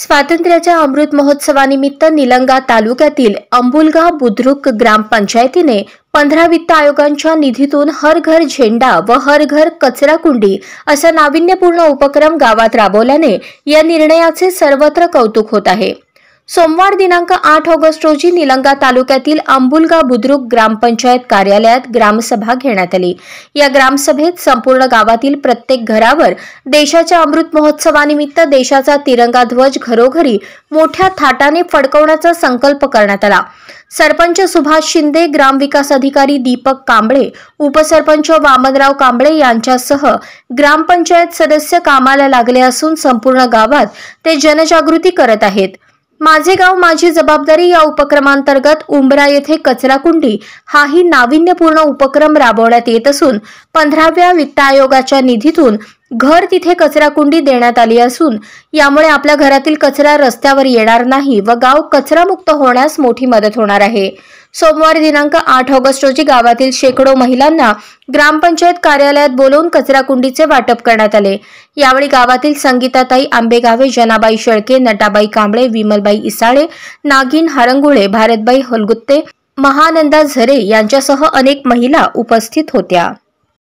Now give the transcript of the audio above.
स्वातंत्र्याच्या अमृत महोत्सवानिमित्त निलंगा तालुक्यातील अंबुलगा बुद्रुक ग्रामपंचायतीने पंधरा वित्त आयोगांच्या निधीतून हर घर झेंडा व हर घर कचरा कुंडी असा नाविन्यपूर्ण उपक्रम गावात राबवल्याने या निर्णयाचे सर्वत्र कौतुक होत आहे सोमवार दिनांक आठ ऑगस्ट रोजी निलंगा तालुक्यातील आंबुलगा बुद्रुक ग्रामपंचायत कार्यालयात ग्रामसभा घेण्यात आली या ग्रामसभेत संपूर्ण गावातील प्रत्येक घरावर देशाच्या अमृत महोत्सवानिमित्त देशाचा तिरंगा ध्वज घरोघरी मोठ्या थाटाने फडकवण्याचा संकल्प करण्यात आला सरपंच सुभाष शिंदे ग्रामविकास अधिकारी दीपक कांबळे उपसरपंच वामनराव कांबळे यांच्यासह ग्रामपंचायत सदस्य कामाला लागले असून संपूर्ण गावात ते जनजागृती करत आहेत माझे गाव माझी जबाबदारी या उपक्रमांतर्गत उंबरा येथे कचराकुंडी हाही नाविन्यपूर्ण उपक्रम राबवण्यात येत असून पंधराव्या वित्त आयोगाच्या निधीतून घर तिथे कचराकुंडी देण्यात आली असून यामुळे आपल्या घरातील कचरा रस्त्यावर येणार नाही व गाव कचरामुक्त होण्यास मोठी मदत होणार आहे सोमवार दिनांक आठ ऑगस्ट रोजी गावातील शेकडो महिलांना ग्रामपंचायत कार्यालयात बोलवून कचराकुंडीचे वाटप करण्यात आले यावेळी गावातील संगीताताई आंबेगावे जनाबाई शेळके नटाबाई कांबळे विमलबाई इसाळे नागिन हारंगुळे भारतबाई हलगुत्ते महानंदा झरे यांच्यासह अनेक महिला उपस्थित होत्या